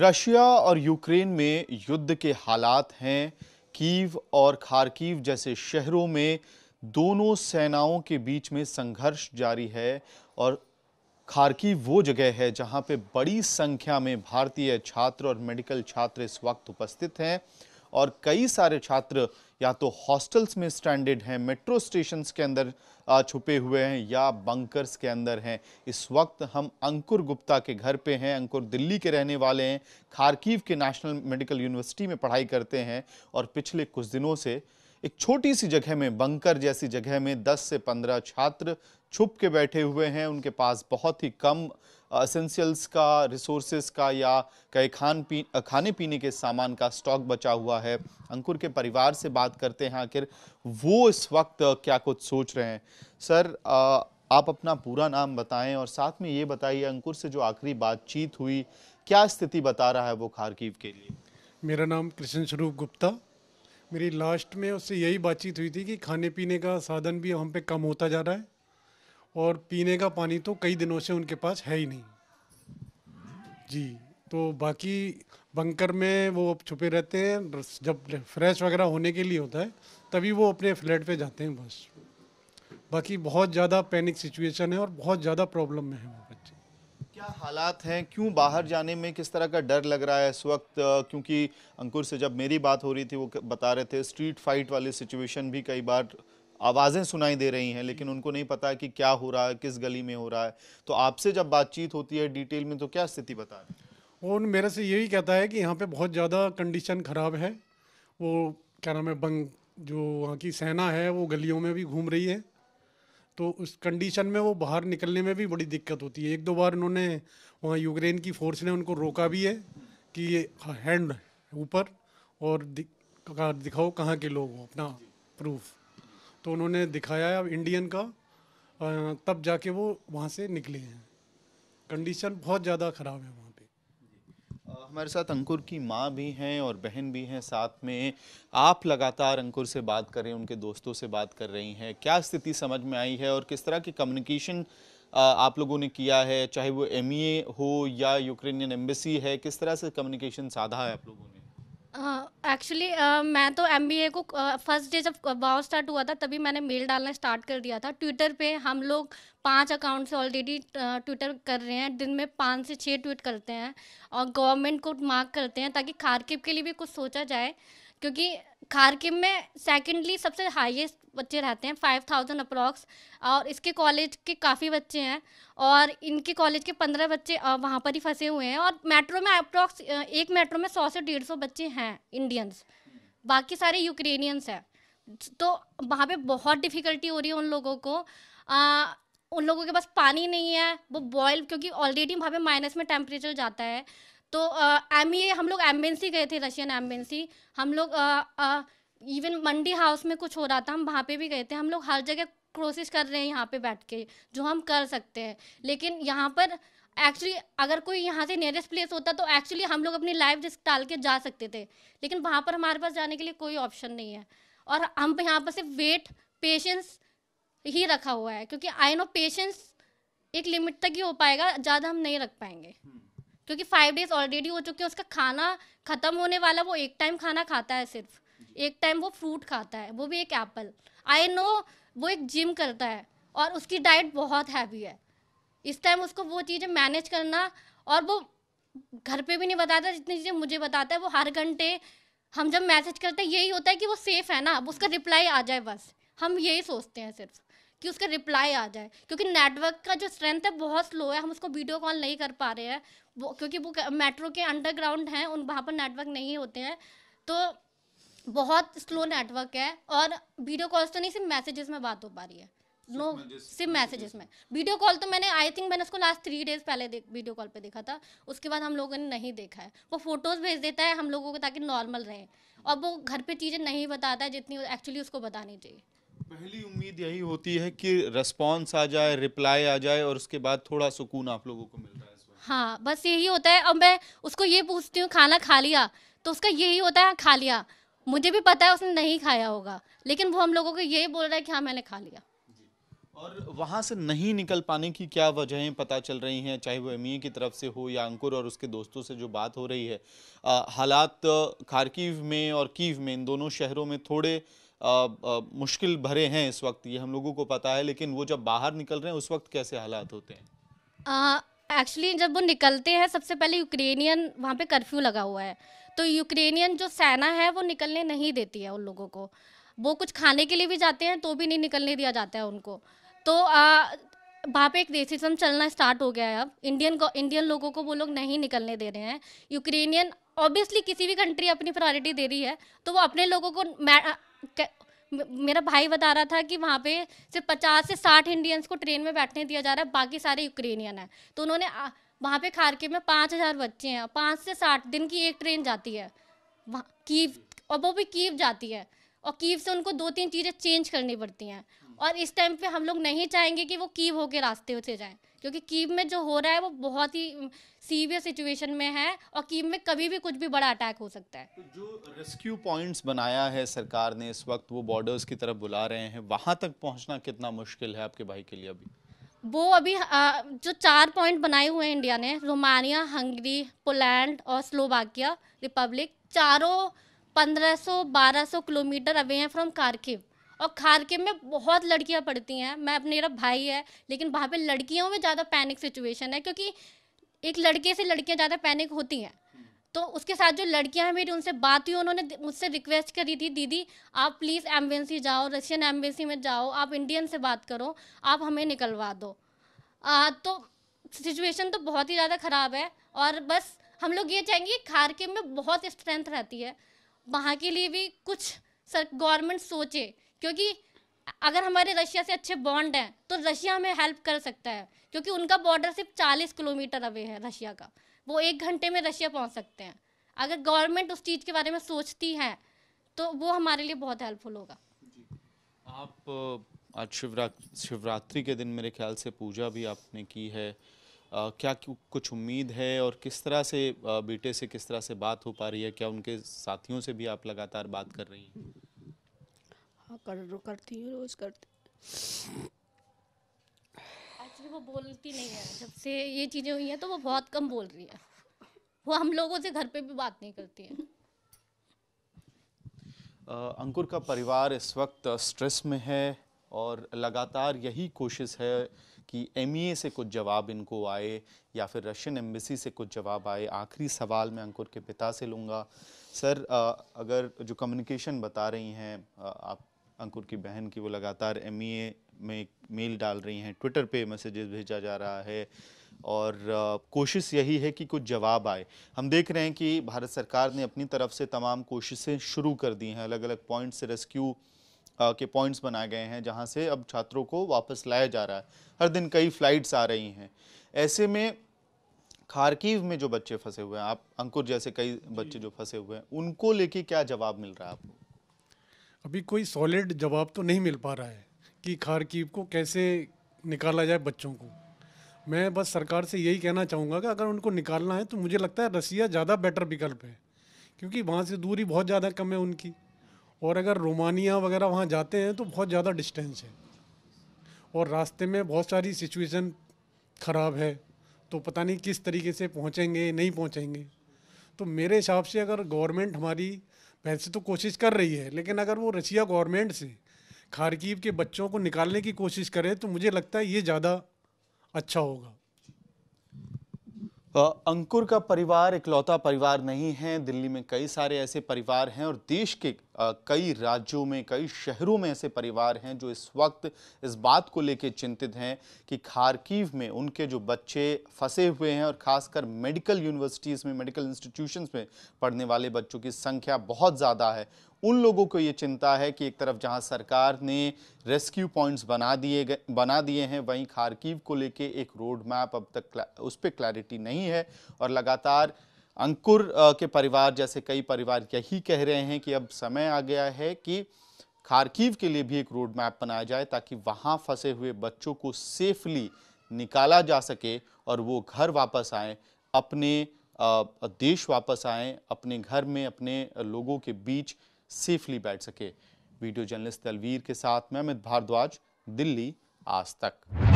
Russia और Ukraine में युद्ध के हालात हैं कीव और खारकीव जैसे शहरों में दोनों सेनाओं के बीच में संघर्ष जारी है और खारकीव वो जगह है जहां पे बड़ी संख्या में भारतीय छात्र और मेडिकल छात्र इस वक्त उपस्थित हैं और कई सारे छात्र या तो हॉस्टल्स में स्टैंडर्ड हैं मेट्रो स्टेशंस के अंदर छुपे हुए हैं या बंकर्स के अंदर हैं इस वक्त हम अंकुर गुप्ता के घर पे हैं अंकुर दिल्ली के रहने वाले हैं खारकीव के नेशनल मेडिकल यूनिवर्सिटी में पढ़ाई करते हैं और पिछले कुछ दिनों से एक छोटी सी जगह में बंकर जैसी जगह में 10 से 15 छात्र छुप के बैठे हुए हैं उनके पास बहुत ही कम असेंशियल्स का रिसोर्सेस का या कई खान पी खाने पीने के सामान का स्टॉक बचा हुआ है अंकुर के परिवार से बात करते हैं आखिर वो इस वक्त क्या कुछ सोच रहे हैं सर आ, आप अपना पूरा नाम बताएं और साथ में ये बताइए अंकुर से जो आखिरी बातचीत हुई क्या स्थिति बता रहा है वो खारकीव के लिए मेरा नाम कृष्ण स्वरूप गुप्ता मेरी लास्ट में उससे यही बातचीत हुई थी कि खाने पीने का साधन भी हम पे कम होता जा रहा है और पीने का पानी तो कई दिनों से उनके पास है ही नहीं जी तो बाकी बंकर में वो अब छुपे रहते हैं जब फ्रेश वगैरह होने के लिए होता है तभी वो अपने फ्लैट पे जाते हैं बस बाकी बहुत ज़्यादा पैनिक सिचुएशन है और बहुत ज़्यादा प्रॉब्लम में है वो बच्चे क्या हालात हैं क्यों बाहर जाने में किस तरह का डर लग रहा है इस वक्त क्योंकि अंकुर से जब मेरी बात हो रही थी वो बता रहे थे स्ट्रीट फाइट वाली सिचुएशन भी कई बार आवाज़ें सुनाई दे रही हैं लेकिन उनको नहीं पता कि क्या हो रहा है किस गली में हो रहा है तो आपसे जब बातचीत होती है डिटेल में तो क्या स्थिति बता रहे हैं मेरे से यही कहता है कि यहाँ पर बहुत ज़्यादा कंडीशन ख़राब है वो क्या नाम है बंग जो वहाँ की सेना है वो गलियों में भी घूम रही है तो उस कंडीशन में वो बाहर निकलने में भी बड़ी दिक्कत होती है एक दो बार उन्होंने वहाँ यूक्रेन की फोर्स ने उनको रोका भी है कि ये हैंड ऊपर और दिख, दिखाओ कहाँ के लोग हो अपना प्रूफ तो उन्होंने दिखाया अब इंडियन का तब जाके वो वहाँ से निकले हैं कंडीशन बहुत ज़्यादा ख़राब है वहाँ हमारे साथ अंकुर की माँ भी हैं और बहन भी हैं साथ में आप लगातार अंकुर से बात कर रहे हैं उनके दोस्तों से बात कर रही हैं क्या स्थिति समझ में आई है और किस तरह की कम्युनिकेशन आप लोगों ने किया है चाहे वो एम e हो या यूक्रेनियन एम्बेसी है किस तरह से कम्युनिकेशन साधा है आप लोगों ने एक्चुअली uh, uh, मैं तो एम को फर्स्ट uh, डे जब वाव स्टार्ट हुआ था तभी मैंने मेल डालना स्टार्ट कर दिया था ट्विटर पे हम लोग पांच अकाउंट से ऑलरेडी ट्विटर कर रहे हैं दिन में पाँच से छः ट्वीट करते हैं और गवर्नमेंट को मार्क करते हैं ताकि खारकिब के लिए भी कुछ सोचा जाए क्योंकि खारकिम में सेकेंडली सबसे हाईएस्ट बच्चे रहते हैं फाइव थाउजेंड अप्रॉक्स और इसके कॉलेज के काफ़ी बच्चे हैं और इनके कॉलेज के पंद्रह बच्चे वहाँ पर ही फंसे हुए हैं और मेट्रो में अप्रॉक्स एक मेट्रो में सौ से डेढ़ सौ बच्चे हैं इंडियंस बाकी सारे यूक्रेनियंस हैं तो वहाँ पे बहुत डिफ़िकल्टी हो रही है उन लोगों को आ, उन लोगों के पास पानी नहीं है वो बॉयल क्योंकि ऑलरेडी वहाँ पे माइनस में टेम्परेचर जाता है तो एम ए हम लोग एम्बेंसी गए थे रशियन एम्बेंसी हम लोग इवन मंडी हाउस में कुछ हो रहा था हम वहाँ पे भी गए थे हम लोग हर जगह कोशिश कर रहे हैं यहाँ पे बैठ के जो हम कर सकते हैं लेकिन यहाँ पर एक्चुअली अगर कोई यहाँ से नियरेस्ट प्लेस होता तो एक्चुअली हम लोग अपनी लाइफ रिस्क डाल के जा सकते थे लेकिन वहाँ पर हमारे पास जाने के लिए कोई ऑप्शन नहीं है और हम यहाँ पर सिर्फ वेट पेशेंस ही रखा हुआ है क्योंकि आई नो पेशेंस एक लिमिट तक ही हो पाएगा ज़्यादा हम नहीं रख पाएंगे hmm. क्योंकि फाइव डेज ऑलरेडी हो चुके हैं उसका खाना ख़त्म होने वाला वो एक टाइम खाना खाता है सिर्फ एक टाइम वो फ्रूट खाता है वो भी एक एप्पल आई नो वो एक जिम करता है और उसकी डाइट बहुत हैवी है इस टाइम उसको वो चीज़ें मैनेज करना और वो घर पे भी नहीं बताता जितनी चीज़ें मुझे बताता है वो हर घंटे हम जब मैसेज करते हैं यही होता है कि वो सेफ़ है ना उसका रिप्लाई आ जाए बस हम यही सोचते हैं सिर्फ कि उसका रिप्लाई आ जाए क्योंकि नेटवर्क का जो स्ट्रेंथ है बहुत स्लो है हम उसको वीडियो कॉल नहीं कर पा रहे हैं वो क्योंकि वो मेट्रो के अंडरग्राउंड हैं उन वहाँ पर नेटवर्क नहीं होते हैं तो बहुत स्लो नेटवर्क है और वीडियो कॉल्स तो नहीं सिर्फ मैसेजेस में बात हो पा रही है नो सिर्फ मैसेजेस में वीडियो कॉल तो मैंने आई थिंक मैंने उसको लास्ट थ्री डेज पहले वीडियो कॉल पे देखा था उसके बाद हम लोगों ने नहीं देखा है वो फोटोज़ भेज देता है हम लोगों को ताकि नॉर्मल रहे और वो घर पे चीज़ें नहीं बताता है जितनी एक्चुअली उसको बतानी चाहिए पहली उम्मीद यही होती है कि रिस्पॉन्स आ जाए रिप्लाई आ जाए और उसके बाद थोड़ा सुकून आप लोगों को मिल रहा है हाँ बस यही होता है अब मैं उसको ये पूछती हूँ खाना खा लिया तो उसका यही होता है हाँ, खा लिया मुझे भी पता है उसने नहीं खाया होगा लेकिन वो हम लोगों को यही बोल रहा है कि हाँ मैंने खा लिया और वहाँ से नहीं निकल पाने की क्या वजहें पता चल रही हैं चाहे वो एम e की तरफ से हो या अंकुर और उसके दोस्तों से जो बात हो रही है हालात खारकीव में और कीव में इन दोनों शहरों में थोड़े मुश्किल भरे हैं इस वक्त ये हम लोगों को पता है लेकिन वो जब बाहर निकल रहे हैं उस वक्त कैसे हालात होते हैं एक्चुअली जब वो निकलते हैं सबसे पहले यूक्रेनियन वहाँ पे कर्फ्यू लगा हुआ है तो यूक्रेनियन जो सेना है वो निकलने नहीं देती है उन लोगों को वो कुछ खाने के लिए भी जाते हैं तो भी नहीं निकलने दिया जाता है उनको तो वहाँ पे एक रेसिज्म चलना स्टार्ट हो गया है अब इंडियन इंडियन लोगों को वो लोग नहीं निकलने दे रहे हैं यूक्रेनियन ऑब्वियसली किसी भी कंट्री अपनी प्रायोरिटी दे रही है तो वो अपने लोगों को मेरा भाई बता रहा था कि वहाँ पे सिर्फ पचास से साठ इंडियंस को ट्रेन में बैठने दिया जा रहा है बाकी सारे यूक्रेनियन हैं तो उन्होंने वहाँ पे खारके में पाँच हज़ार बच्चे हैं पाँच से साठ दिन की एक ट्रेन जाती है कीव और वो भी कीव जाती है और कीव से उनको दो तीन चीज़ें चेंज करनी पड़ती हैं और इस टाइम पे हम लोग नहीं चाहेंगे कि वो कीव होके रास्ते से जाए क्योंकि कीव में जो हो रहा है वो बहुत ही सीवियर सिचुएशन में है और कीव में कभी भी कुछ भी बड़ा अटैक हो सकता है तो जो रेस्क्यू पॉइंट्स बनाया है सरकार ने इस वक्त वो बॉर्डर्स की तरफ बुला रहे हैं वहाँ तक पहुँचना कितना मुश्किल है आपके भाई के लिए अभी वो अभी जो चार पॉइंट बनाए हुए हैं इंडिया ने रोमानिया हंगरी पोलैंड और स्लोवाकिया रिपब्लिक चारों बारह सौ किलोमीटर अवे हैं फ्रॉम कारकिव और खारके में बहुत लड़कियां पढ़ती हैं मैं मेरा भाई है लेकिन वहाँ पे लड़कियों में ज़्यादा पैनिक सिचुएशन है क्योंकि एक लड़के से लड़कियां ज़्यादा पैनिक होती हैं तो उसके साथ जो लड़कियां हैं मेरी उनसे बात हुई उन्होंने मुझसे रिक्वेस्ट करी थी दीदी आप प्लीज़ एम्बेंसी जाओ रशियन एम्बेसी में जाओ आप इंडियन से बात करो आप हमें निकलवा दो आ, तो सिचुएशन तो बहुत ही ज़्यादा ख़राब है और बस हम लोग ये चाहेंगे खारके में बहुत स्ट्रेंथ रहती है वहाँ के लिए भी कुछ सर गवर्नमेंट सोचे क्योंकि अगर हमारे रशिया से अच्छे बॉन्ड हैं तो रशिया हमें हेल्प कर सकता है क्योंकि उनका बॉर्डर सिर्फ चालीस किलोमीटर अवे है रशिया का वो एक घंटे में रशिया पहुँच सकते हैं अगर गवर्नमेंट उस चीज़ के बारे में सोचती है तो वो हमारे लिए बहुत हेल्पफुल होगा आप आज शिवरात्रि के दिन मेरे ख्याल से पूजा भी आपने की है क्या कुछ उम्मीद है और किस तरह से बेटे से किस तरह से बात हो पा रही है क्या उनके साथियों से भी आप लगातार बात कर रही हैं हाँ कर करती हूँ रोज़ करती एक्चुअली वो बोलती नहीं है जब से ये चीज़ें हुई हैं तो वो बहुत कम बोल रही है वो हम लोगों से घर पे भी बात नहीं करती है आ, अंकुर का परिवार इस वक्त स्ट्रेस में है और लगातार यही कोशिश है कि एम e से कुछ जवाब इनको आए या फिर रशियन एम्बेसी से कुछ जवाब आए आखिरी सवाल मैं अंकुर के पिता से लूँगा सर अगर जो कम्युनिकेशन बता रही हैं आप अंकुर की बहन की वो लगातार एम e में मेल डाल रही हैं ट्विटर पे मैसेजेस भेजा जा रहा है और कोशिश यही है कि कुछ जवाब आए हम देख रहे हैं कि भारत सरकार ने अपनी तरफ से तमाम कोशिशें शुरू कर दी हैं अलग अलग पॉइंट से रेस्क्यू के पॉइंट्स बनाए गए हैं जहाँ से अब छात्रों को वापस लाया जा रहा है हर दिन कई फ़्लाइट्स आ रही हैं ऐसे में खारकीव में जो बच्चे फंसे हुए हैं आप अंकुर जैसे कई बच्चे जो फंसे हुए हैं उनको लेके क्या जवाब मिल रहा है आपको अभी कोई सॉलिड जवाब तो नहीं मिल पा रहा है कि खारकीव को कैसे निकाला जाए बच्चों को मैं बस सरकार से यही कहना चाहूँगा कि अगर उनको निकालना है तो मुझे लगता है रसिया ज़्यादा बेटर विकल्प है क्योंकि वहाँ से दूरी बहुत ज़्यादा कम है उनकी और अगर रोमानिया वगैरह वहाँ जाते हैं तो बहुत ज़्यादा डिस्टेंस है और रास्ते में बहुत सारी सिचुएशन ख़राब है तो पता नहीं किस तरीके से पहुँचेंगे नहीं पहुँचेंगे तो मेरे हिसाब से अगर गवर्नमेंट हमारी वैसे तो कोशिश कर रही है लेकिन अगर वो रशिया गवर्नमेंट से खारकीब के बच्चों को निकालने की कोशिश करें तो मुझे लगता है ये ज़्यादा अच्छा होगा अंकुर का परिवार इकलौता परिवार नहीं है दिल्ली में कई सारे ऐसे परिवार हैं और देश के कई राज्यों में कई शहरों में ऐसे परिवार हैं जो इस वक्त इस बात को लेकर चिंतित हैं कि खारकीव में उनके जो बच्चे फंसे हुए हैं और खासकर मेडिकल यूनिवर्सिटीज़ में मेडिकल इंस्टीट्यूशंस में पढ़ने वाले बच्चों की संख्या बहुत ज़्यादा है उन लोगों को ये चिंता है कि एक तरफ जहां सरकार ने रेस्क्यू पॉइंट्स बना दिए बना दिए हैं वहीं खारकीव को लेके एक रोड मैप अब तक उस पर क्लैरिटी नहीं है और लगातार अंकुर के परिवार जैसे कई परिवार यही कह रहे हैं कि अब समय आ गया है कि खारकीव के लिए भी एक रोड मैप बनाया जाए ताकि वहाँ फंसे हुए बच्चों को सेफली निकाला जा सके और वो घर वापस आए अपने देश वापस आए अपने घर में अपने लोगों के बीच सेफली बैठ सके वीडियो जर्नलिस्ट तलवीर के साथ मैं अमित भारद्वाज दिल्ली आज तक